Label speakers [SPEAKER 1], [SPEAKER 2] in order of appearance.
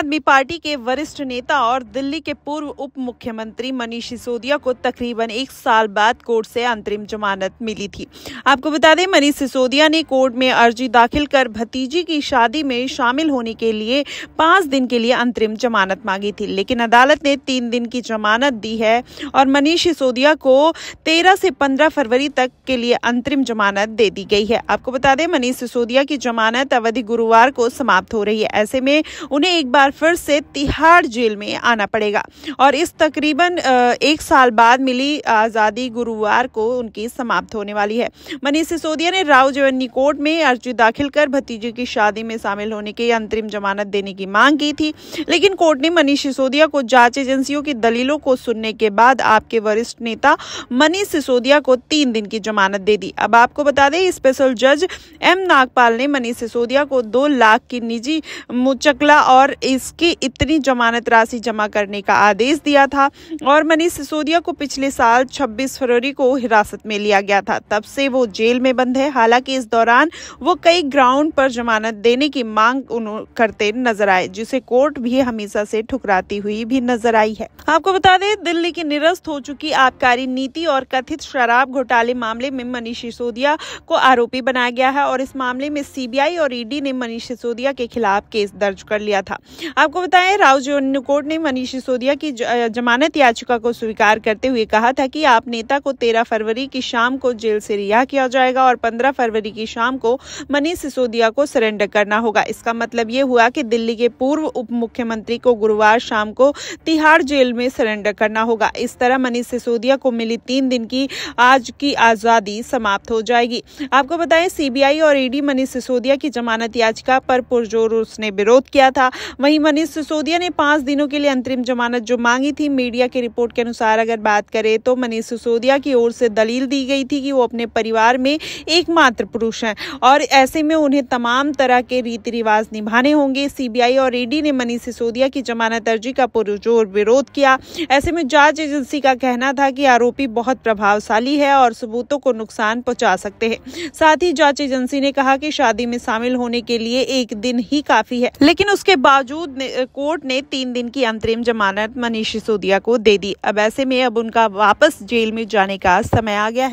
[SPEAKER 1] आदमी पार्टी के वरिष्ठ नेता और दिल्ली के पूर्व उप मुख्यमंत्री मनीष सिसोदिया को तकरीबन एक साल बाद कोर्ट से अंतरिम जमानत मिली थी आपको बता दें मनीष सिसोदिया ने कोर्ट में अर्जी दाखिल कर भतीजी की शादी में शामिल होने के लिए पांच दिन के लिए अंतरिम जमानत मांगी थी लेकिन अदालत ने तीन दिन की जमानत दी है और मनीष सिसोदिया को तेरह से पंद्रह फरवरी तक के लिए अंतरिम जमानत दे दी गई है आपको बता दें मनीष सिसोदिया की जमानत अवधि गुरुवार को समाप्त हो रही है ऐसे में उन्हें एक बार बार फिर से तिहाड़ जेल में आना पड़ेगा और इस तकरीबन एक साल बाद मिली आज़ादी गुरुवार को उनकी समाप्त होने वाली है मनीष सिसोदिया ने राव जवनी कोर्ट में अर्जी दाखिल कर भतीजे की शादी में शामिल होने की अंतरिम जमानत देने की मांग की थी लेकिन कोर्ट ने मनीष सिसोदिया को जांच एजेंसियों की दलीलों को सुनने के बाद आपके वरिष्ठ नेता मनीष सिसोदिया को तीन दिन की जमानत दे दी अब आपको बता दें स्पेशल जज एम नागपाल ने मनीष सिसोदिया को दो लाख की निजी मुचकला और इसकी इतनी जमानत राशि जमा करने का आदेश दिया था और मनीष सिसोदिया को पिछले साल 26 फरवरी को हिरासत में लिया गया था तब से वो जेल में बंद है हालांकि इस दौरान वो कई ग्राउंड पर जमानत देने की मांग करते नजर आए जिसे कोर्ट भी हमेशा से ठुकराती हुई भी नजर आई है आपको बता दें दिल्ली की निरस्त हो चुकी आबकारी नीति और कथित शराब घोटाले मामले में मनीष सिसोदिया को आरोपी बनाया गया है और इस मामले में सीबीआई और ईडी ने मनीष सिसोदिया के खिलाफ केस दर्ज कर लिया था आपको बताएं राव कोर्ट ने मनीष सिसोदिया की जमानत याचिका को स्वीकार करते हुए कहा था कि आप नेता को तेरह फरवरी की शाम को जेल से रिहा किया जाएगा और पंद्रह फरवरी की शाम को मनीष सिसोदिया को सरेंडर करना होगा इसका मतलब ये हुआ कि दिल्ली के पूर्व उप मुख्यमंत्री को गुरुवार शाम को तिहाड़ जेल में सरेंडर करना होगा इस तरह मनीष सिसोदिया को मिली तीन दिन की आज की आज़ादी समाप्त हो जाएगी आपको बताएं सीबीआई और ईडी मनीष सिसोदिया की जमानत याचिका पर पुरजोर उसने विरोध किया था वही मनीष सिसोदिया ने पांच दिनों के लिए अंतरिम जमानत जो मांगी थी मीडिया की रिपोर्ट के अनुसार अगर बात करें तो मनीष सिसोदिया की ओर से दलील दी गई थी कि वो अपने परिवार में एकमात्र पुरुष हैं और ऐसे में उन्हें तमाम तरह के रीति रिवाज निभाने होंगे सीबीआई और ईडी ने मनीष सिसोदिया की जमानत अर्जी का पुरजोर विरोध किया ऐसे में जांच एजेंसी का कहना था कि आरोपी बहुत प्रभावशाली है और सबूतों को नुकसान पहुंचा सकते हैं साथ ही जांच एजेंसी ने कहा कि शादी में शामिल होने के लिए एक दिन ही काफी है लेकिन उसके बावजूद बावजूद ने, कोर्ट ने तीन दिन की अंतरिम जमानत मनीष सिसोदिया को दे दी अब ऐसे में अब उनका वापस जेल में जाने का समय आ गया है